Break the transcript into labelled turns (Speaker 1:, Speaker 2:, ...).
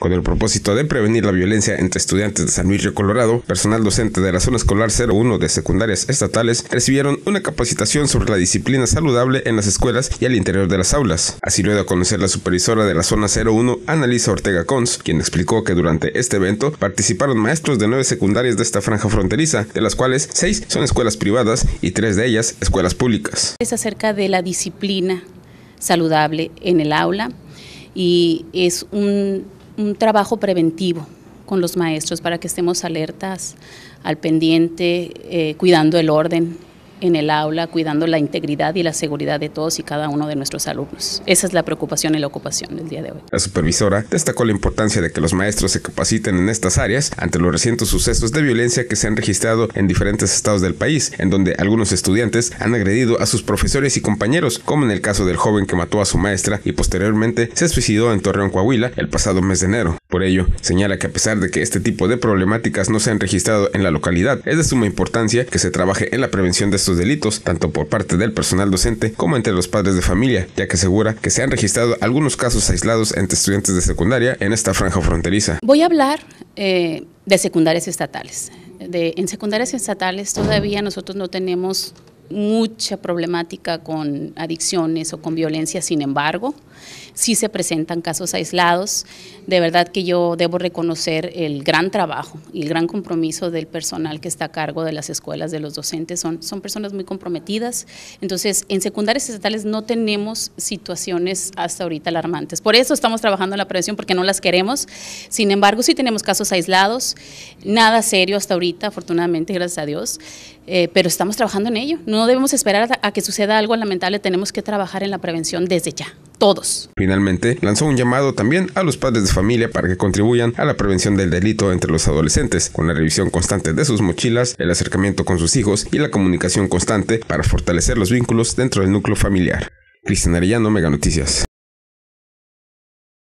Speaker 1: Con el propósito de prevenir la violencia entre estudiantes de San Luis Río Colorado, personal docente de la zona escolar 01 de secundarias estatales recibieron una capacitación sobre la disciplina saludable en las escuelas y al interior de las aulas. Así lo dio a conocer la supervisora de la zona 01, Analisa Ortega Cons, quien explicó que durante este evento participaron maestros de nueve secundarias de esta franja fronteriza, de las cuales seis son escuelas privadas y tres de ellas escuelas públicas.
Speaker 2: Es acerca de la disciplina saludable en el aula y es un un trabajo preventivo con los maestros para que estemos alertas, al pendiente, eh, cuidando el orden en el aula, cuidando la integridad y la seguridad de todos y cada uno de nuestros alumnos. Esa es la preocupación y la ocupación del día de hoy.
Speaker 1: La supervisora destacó la importancia de que los maestros se capaciten en estas áreas ante los recientes sucesos de violencia que se han registrado en diferentes estados del país, en donde algunos estudiantes han agredido a sus profesores y compañeros, como en el caso del joven que mató a su maestra y posteriormente se suicidó en Torreón, Coahuila, el pasado mes de enero. Por ello, señala que a pesar de que este tipo de problemáticas no se han registrado en la localidad, es de suma importancia que se trabaje en la prevención de estos delitos, tanto por parte del personal docente como entre los padres de familia, ya que asegura que se han registrado algunos casos aislados entre estudiantes de secundaria en esta franja fronteriza.
Speaker 2: Voy a hablar eh, de secundarias estatales. en secundarias estatales todavía nosotros no tenemos mucha problemática con adicciones o con violencia, sin embargo, sí se presentan casos aislados. De verdad que yo debo reconocer el gran trabajo y el gran compromiso del personal que está a cargo de las escuelas, de los docentes, son, son personas muy comprometidas. Entonces, en secundarias estatales no tenemos situaciones hasta ahorita alarmantes. Por eso estamos trabajando en la prevención, porque no las queremos. Sin embargo, sí tenemos casos aislados, nada serio hasta ahorita, afortunadamente, gracias a Dios, eh, pero estamos trabajando en ello no debemos esperar a que suceda algo lamentable, tenemos que trabajar en la prevención desde ya todos.
Speaker 1: Finalmente, lanzó un llamado también a los padres de familia para que contribuyan a la prevención del delito entre los adolescentes, con la revisión constante de sus mochilas, el acercamiento con sus hijos y la comunicación constante para fortalecer los vínculos dentro del núcleo familiar. Cristian Arellano, Mega Noticias.